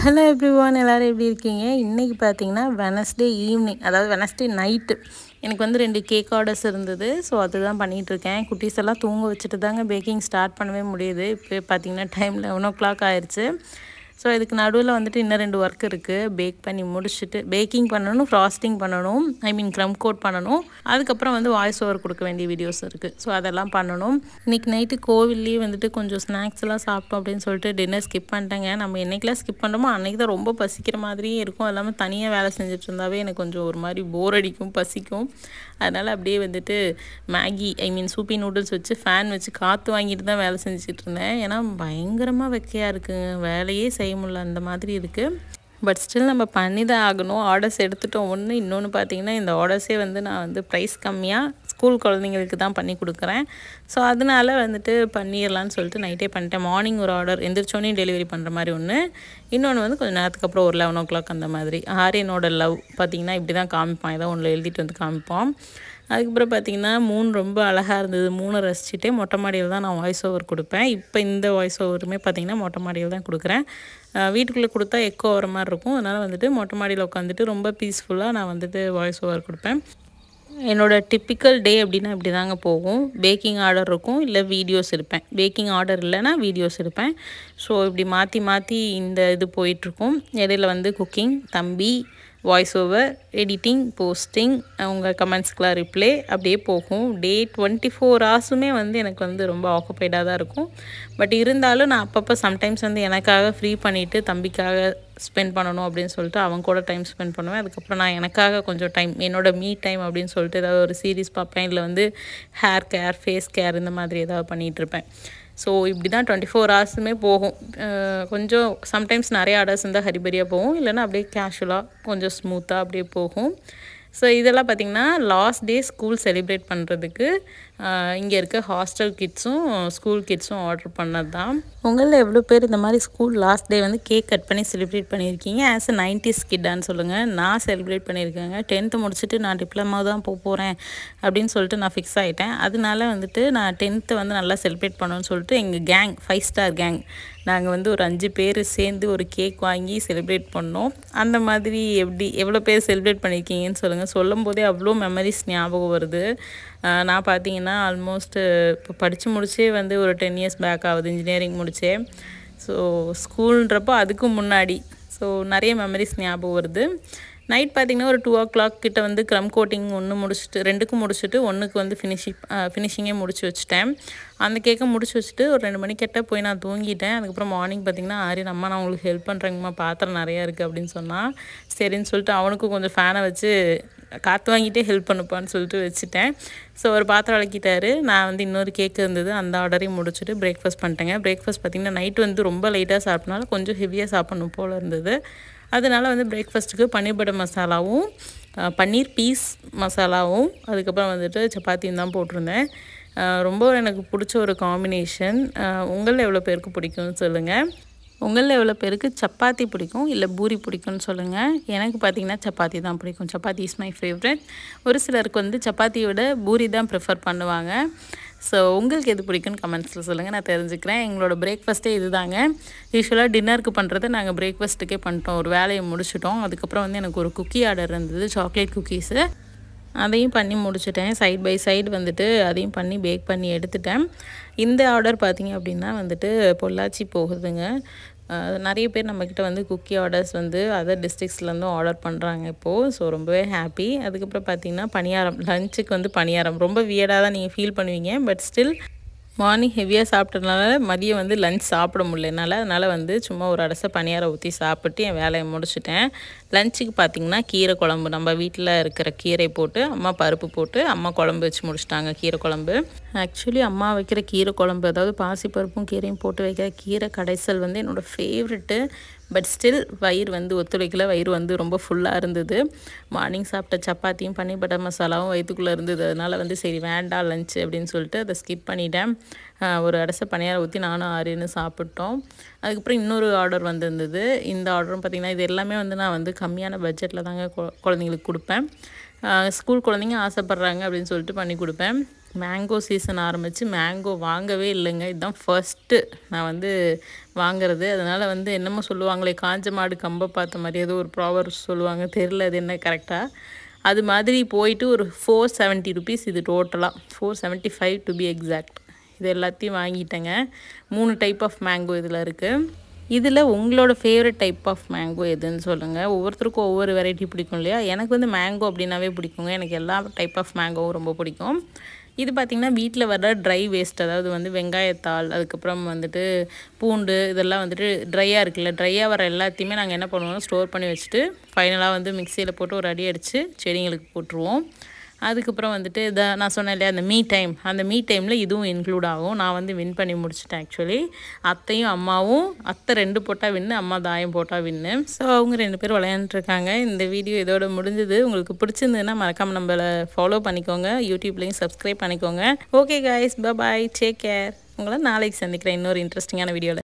hello everyone எல்லோரும் எப்படி இருக்கீங்க இன்றைக்கி பார்த்தீங்கன்னா வெனஸ்டே ஈவினிங் அதாவது வெனஸ்டே நைட்டு எனக்கு வந்து ரெண்டு கேக் ஆர்டர்ஸ் இருந்தது ஸோ அதுதான் பண்ணிகிட்ருக்கேன் குட்டீஸ் எல்லாம் தூங்க வச்சுட்டு தாங்க பேக்கிங் ஸ்டார்ட் பண்ணவே முடியுது இப்போ பார்த்திங்கன்னா டைம் லெவன் ஓ கிளாக் ஆயிடுச்சு ஸோ இதுக்கு நடுவில் வந்துட்டு இன்னும் ரெண்டு ஒர்க் இருக்குது பேக் பண்ணி முடிச்சுட்டு பேக்கிங் பண்ணணும் ஃப்ராஸ்டிங் பண்ணணும் ஐ மீன் க்ரம் கோட் பண்ணணும் அதுக்கப்புறம் வந்து வாய்ஸ் ஓவர் கொடுக்க வேண்டிய வீடியோஸ் இருக்குது ஸோ அதெல்லாம் பண்ணணும் இன்றைக்கி நைட்டு கோவில்லேயே வந்துட்டு கொஞ்சம் ஸ்நாக்ஸ் எல்லாம் சாப்பிட்டோம் அப்படின்னு சொல்லிட்டு டின்னர் ஸ்கிப் பண்ணிட்டேங்க நம்ம என்றைக்கெல்லாம் ஸ்கிப் பண்ணுறோமோ அன்றைக்கி தான் ரொம்ப பசிக்கிற மாதிரியே இருக்கும் எல்லாமே தனியாக வேலை செஞ்சுட்டு இருந்தாவே எனக்கு கொஞ்சம் ஒரு மாதிரி போர் அடிக்கும் பசிக்கும் அதனால் அப்படியே வந்துட்டு Maggi I mean soupy noodles வச்சு ஃபேன் வச்சு காற்று வாங்கிட்டு தான் வேலை செஞ்சுட்டு இருந்தேன் ஏன்னா பயங்கரமாக வெக்கையாக இருக்குங்க வேலையே செய் செய்ய முடியல அந்த மாதிரி இருக்குது பட் ஸ்டில் நம்ம பண்ணி தான் ஆகணும் ஆர்டர்ஸ் எடுத்துட்டோம் ஒன்று இன்னொன்று பார்த்தீங்கன்னா இந்த ஆர்டர்ஸே வந்து நான் வந்து ப்ரைஸ் கம்மியாக ஸ்கூல் குழந்தைங்களுக்கு தான் பண்ணி கொடுக்குறேன் ஸோ அதனால் வந்துட்டு பண்ணிடலான்னு சொல்லிட்டு நைட்டே பண்ணிட்டேன் மார்னிங் ஒரு ஆர்டர் எந்திரிச்சோன்னே டெலிவரி பண்ணுற மாதிரி ஒன்று இன்னொன்று வந்து கொஞ்சம் நேரத்துக்கு அப்புறம் ஒரு லெவன் ஓ கிளாக் அந்த மாதிரி ஆரியனோட லவ் பார்த்திங்கன்னா இப்படி தான் காமிப்போம் ஏதோ ஒன்று எழுதிட்டு வந்து காமிப்போம் அதுக்கப்புறம் பார்த்தீங்கன்னா மூணு ரொம்ப அழகாக இருந்தது மூணு ரசிச்சுட்டே மொட்டை மாடியில் தான் நான் வாய்ஸ் ஓவர் கொடுப்பேன் இப்போ இந்த வாய்ஸ் ஓவருமே பார்த்தீங்கன்னா மொட்டை மாடியில் தான் கொடுக்குறேன் வீட்டுக்குள்ளே கொடுத்தா எக்கோ வர மாதிரி இருக்கும் அதனால் வந்துட்டு மொட்டை மாடியில் உட்காந்துட்டு ரொம்ப பீஸ்ஃபுல்லாக நான் வந்துட்டு வாய்ஸ் ஓவர் கொடுப்பேன் என்னோடய டிப்பிக்கல் டே அப்படின்னா இப்படி தாங்க போகும் பேக்கிங் ஆர்டர் இருக்கும் இல்லை வீடியோஸ் இருப்பேன் பேக்கிங் ஆர்டர் இல்லைன்னா வீடியோஸ் இருப்பேன் ஸோ இப்படி மாற்றி மாற்றி இந்த இது போயிட்டுருக்கும் இடையில வந்து குக்கிங் தம்பி வாய்ஸ் ஓவர் எடிட்டிங் போஸ்டிங் அவங்க கமெண்ட்ஸ்க்கெலாம் ரிப்ளை அப்படியே போகும் டே டுவெண்ட்டி ஃபோர் ஹவர்ஸுமே வந்து எனக்கு வந்து ரொம்ப ஆக்குப்பைடாக தான் இருக்கும் பட் இருந்தாலும் நான் அப்பப்போ சம்டைம்ஸ் வந்து எனக்காக ஃப்ரீ பண்ணிவிட்டு தம்பிக்காக ஸ்பெண்ட் பண்ணணும் அப்படின்னு சொல்லிட்டு அவங்க கூட டைம் ஸ்பெண்ட் பண்ணுவேன் அதுக்கப்புறம் நான் எனக்காக கொஞ்சம் டைம் என்னோட மீ டைம் அப்படின்னு சொல்லிட்டு ஏதாவது ஒரு சீரீஸ் பார்ப்பேன் இல்லை வந்து ஹேர் கேர் ஃபேஸ் கேர் இந்த மாதிரி ஏதாவது பண்ணிகிட்ருப்பேன் ஸோ இப்படி தான் டுவெண்ட்டி ஃபோர் ஹவர்ஸுமே போகும் கொஞ்சம் சம்டைம்ஸ் நிறைய ஆர்டர்ஸ் இருந்தால் ஹரிபரியாக போகும் இல்லைனா அப்படியே கேஷுவலாக கொஞ்சம் ஸ்மூத்தாக அப்படியே போகும் ஸோ இதெல்லாம் பார்த்திங்கன்னா லாஸ்ட் டே ஸ்கூல் செலிப்ரேட் பண்ணுறதுக்கு இங்கே இருக்க ஹாஸ்டல் கிட்ஸும் ஸ்கூல் கிட்ஸும் ஆர்டர் பண்ணது தான் உங்களில் எவ்வளோ பேர் இந்த மாதிரி ஸ்கூல் லாஸ்ட் டே வந்து கேக் கட் பண்ணி செலிப்ரேட் பண்ணியிருக்கீங்க ஆஸ் அ நைன்டிஸ் கிட்டான்னு சொல்லுங்கள் நான் செலிப்ரேட் பண்ணியிருக்கேங்க டென்த்து முடிச்சுட்டு நான் டிப்ளமா தான் போக போகிறேன் அப்படின்னு சொல்லிட்டு நான் ஃபிக்ஸ் ஆகிட்டேன் அதனால வந்துட்டு நான் டென்த்து வந்து நல்லா செலிப்ரேட் பண்ணோன்னு சொல்லிட்டு எங்கள் கேங் ஃபைவ் ஸ்டார் கேங் நாங்கள் வந்து ஒரு அஞ்சு பேர் சேர்ந்து ஒரு கேக் வாங்கி செலிப்ரேட் பண்ணோம் அந்த மாதிரி எப்படி எவ்வளோ பேர் செலிப்ரேட் பண்ணியிருக்கீங்கன்னு சொல்லுங்கள் சொல்லும் போதே அவ்வளோ மெமரிஸ் ஞாபகம் வருது நான் பார்த்தீங்கன்னா பார்த்தீங்கன்னா ஆல்மோஸ்ட்டு இப்போ படித்து முடிச்சே வந்து ஒரு டென் இயர்ஸ் பேக் ஆகுது இன்ஜினியரிங் முடிச்சே ஸோ ஸ்கூல்ன்றப்போ அதுக்கும் முன்னாடி ஸோ நிறைய மெமரிஸ் ஞாபகம் வருது நைட் பார்த்திங்கன்னா ஒரு டூ ஓ கிளாக் கிட்ட வந்து க்ரம் கோட்டிங் ஒன்று முடிச்சுட்டு ரெண்டுக்கும் முடிச்சுட்டு ஒன்றுக்கு வந்து ஃபினிஷிங் ஃபினிஷிங்கே முடிச்சு வச்சுட்டேன் அந்த கேக்கை முடிச்சு வச்சுட்டு ஒரு ரெண்டு மணி கிட்ட போய் நான் தூங்கிட்டேன் அதுக்கப்புறம் மார்னிங் பார்த்திங்கன்னா ஆரியன் அம்மா நான் உங்களுக்கு ஹெல்ப் பண்ணுறேங்கம்மா பாத்திரம் நிறையா இருக்குது அப்படின்னு சொன்னால் சரின்னு சொல்லிட்டு அவனுக்கும் கொஞ்சம் ஃபேனை வச்சு காற்று வாங்கிட்டே ஹெல்ப் பண்ணுப்பான்னு சொல்லிட்டு வச்சுட்டேன் ஸோ ஒரு பாத்திரம் விளக்கிட்டாரு நான் வந்து இன்னொரு கேக் இருந்தது அந்த ஆர்டரையும் முடிச்சுட்டு பிரேக்ஃபாஸ்ட் பண்ணிட்டேங்க பிரேக்ஃபாஸ்ட் பார்த்திங்கன்னா நைட் வந்து ரொம்ப லைட்டாக சாப்பிட்னால கொஞ்சம் ஹெவியாக சாப்பிடணும் போல் இருந்தது அதனால் வந்து பிரேக்ஃபாஸ்ட்டுக்கு பன்னீர் பட்டர் மசாலாவும் பன்னீர் பீஸ் மசாலாவும் அதுக்கப்புறம் வந்துட்டு சப்பாத்தியும் தான் போட்டிருந்தேன் ரொம்ப எனக்கு பிடிச்ச ஒரு காம்பினேஷன் உங்களில் எவ்வளோ பேருக்கு பிடிக்கும்னு சொல்லுங்கள் உங்களில் எவ்வளோ பேருக்கு சப்பாத்தி பிடிக்கும் இல்லை பூரி பிடிக்கும்னு சொல்லுங்கள் எனக்கு பார்த்திங்கன்னா சப்பாத்தி தான் பிடிக்கும் சப்பாத்தி இஸ் மை ஃபேவரட் ஒரு சிலருக்கு வந்து சப்பாத்தியை விட பூரி தான் ப்ரிஃபர் பண்ணுவாங்க ஸோ உங்களுக்கு எது பிடிக்குன்னு கமெண்ட்ஸில் சொல்லுங்கள் நான் தெரிஞ்சுக்கிறேன் எங்களோட பிரேக்ஃபாஸ்ட்டே இது தாங்க யூஸ்வலாக டின்னருக்கு பண்ணுறதை நாங்கள் பிரேக்ஃபாஸ்ட்டுக்கே பண்ணிட்டோம் ஒரு வேலையை முடிச்சிட்டோம் அதுக்கப்புறம் வந்து எனக்கு ஒரு குக்கி ஆர்டர் இருந்தது சாக்லேட் குக்கீஸு அதையும் பண்ணி முடிச்சுட்டேன் சைட் பை சைடு வந்துட்டு அதையும் பண்ணி பேக் பண்ணி எடுத்துட்டேன் இந்த ஆர்டர் பார்த்திங்க அப்படின்னா வந்துட்டு பொள்ளாச்சி போகுதுங்க நிறைய பேர் நம்மக்கிட்ட வந்து குக்கி ஆர்டர்ஸ் வந்து அதர் டிஸ்ட்ரிக்ஸ்லேருந்தும் ஆர்டர் பண்ணுறாங்க இப்போது ஸோ ரொம்பவே ஹாப்பி அதுக்கப்புறம் பார்த்திங்கன்னா பணியாரம் லஞ்சுக்கு வந்து பணியாரம் ரொம்ப வியடாக தான் நீங்கள் ஃபீல் பண்ணுவீங்க பட் ஸ்டில் மார்னிங் ஹெவியாக சாப்பிட்டதுனால மதியம் வந்து லஞ்ச் சாப்பிட முடியல என்னால் அதனால் வந்து சும்மா ஒரு அடசை பனியாரை ஊற்றி சாப்பிட்டு என் வேலையை முடிச்சுட்டேன் லஞ்சுக்கு பார்த்திங்கன்னா கீரை குழம்பு நம்ம வீட்டில் இருக்கிற கீரை போட்டு அம்மா பருப்பு போட்டு அம்மா குழம்பு வச்சு முடிச்சிட்டாங்க கீரை குழம்பு ஆக்சுவலி அம்மா வைக்கிற கீரை குழம்பு அதாவது பாசிப்பருப்பும் கீரையும் போட்டு வைக்கிற கீரை கடைசல் வந்து என்னோடய ஃபேவரெட்டு பட் ஸ்டில் வயிறு வந்து ஒத்துழைக்கல வயிறு வந்து ரொம்ப ஃபுல்லாக இருந்தது மார்னிங் சாப்பிட்ட சப்பாத்தியும் பன்னீர் பட்டர் மசாலாவும் வயிற்றுக்குள்ளே இருந்தது அதனால் வந்து சரி வேண்டாம் லஞ்ச் அப்படின்னு சொல்லிட்டு அதை ஸ்கிப் பண்ணிட்டேன் ஒரு அடைச பனியாரை ஊற்றி நானும் ஆறுன்னு சாப்பிட்டோம் அதுக்கப்புறம் இன்னொரு ஆர்டர் வந்திருந்தது இந்த ஆர்டரும் பார்த்திங்கன்னா இது எல்லாமே வந்து நான் வந்து கம்மியான பட்ஜெட்டில் தாங்க குழந்தைங்களுக்கு கொடுப்பேன் ஸ்கூல் குழந்தைங்க ஆசைப்பட்றாங்க அப்படின்னு சொல்லிட்டு பண்ணி கொடுப்பேன் மேங்கோ சீசன் ஆரம்பித்து மேங்கோ வாங்கவே இல்லைங்க இதுதான் ஃபஸ்ட்டு நான் வந்து வாங்கிறது அதனால் வந்து என்னமோ சொல்லுவாங்களே காஞ்ச மாடு கம்பை பார்த்த மாதிரி ஏதோ ஒரு ப்ராவர் சொல்லுவாங்க தெரில அது என்ன கரெக்டாக அது மாதிரி போயிட்டு ஒரு ஃபோர் செவன்ட்டி ருபீஸ் இது டோட்டலாக four seventy five to be exact இது எல்லாத்தையும் வாங்கிட்டேங்க மூணு டைப் ஆஃப் மேங்கோ இதில் இருக்குது இதில் உங்களோட ஃபேவரட் டைப் ஆஃப் மேங்கோ எதுன்னு சொல்லுங்கள் ஒவ்வொருத்தருக்கும் ஒவ்வொரு வெரைட்டி பிடிக்கும் இல்லையா எனக்கு வந்து மேங்கோ அப்படின்னாவே பிடிக்குங்க எனக்கு எல்லா டைப் ஆஃப் மேங்கோவும் ரொம்ப பிடிக்கும் இது பார்த்திங்கன்னா வீட்டில் வர ட்ரை வேஸ்ட் அதாவது வந்து வெங்காயத்தாள் அதுக்கப்புறம் வந்துட்டு பூண்டு இதெல்லாம் வந்துட்டு ட்ரையாக இருக்குல்ல ட்ரையாக வர எல்லாத்தையுமே நாங்கள் என்ன பண்ணுவோம்னா ஸ்டோர் பண்ணி வச்சுட்டு ஃபைனலாக வந்து மிக்சியில் போட்டு ஒரு அடி அடித்து செடிங்களுக்கு போட்டுருவோம் அதுக்கப்புறம் வந்துட்டு இதை நான் சொன்னேன் இல்லையா அந்த மீ டைம் அந்த மீ டைமில் இதுவும் இன்க்ளூட் ஆகும் நான் வந்து வின் பண்ணி முடிச்சிட்டேன் ஆக்சுவலி அத்தையும் அம்மாவும் அத்தை ரெண்டு போட்டால் வின்னு அம்மா தாயம் போட்டால் வின்னு ஸோ அவங்க ரெண்டு பேர் விளையாண்டுருக்காங்க இந்த வீடியோ இதோட முடிஞ்சது உங்களுக்கு பிடிச்சிருந்ததுன்னா மறக்காமல் நம்மளை ஃபாலோ பண்ணிக்கோங்க யூடியூப்லேயும் சப்ஸ்கிரைப் பண்ணிக்கோங்க okay guys bye take care உங்களை நாளைக்கு சந்திக்கிறேன் இன்னொரு இன்ட்ரெஸ்டிங்கான வீடியோவில்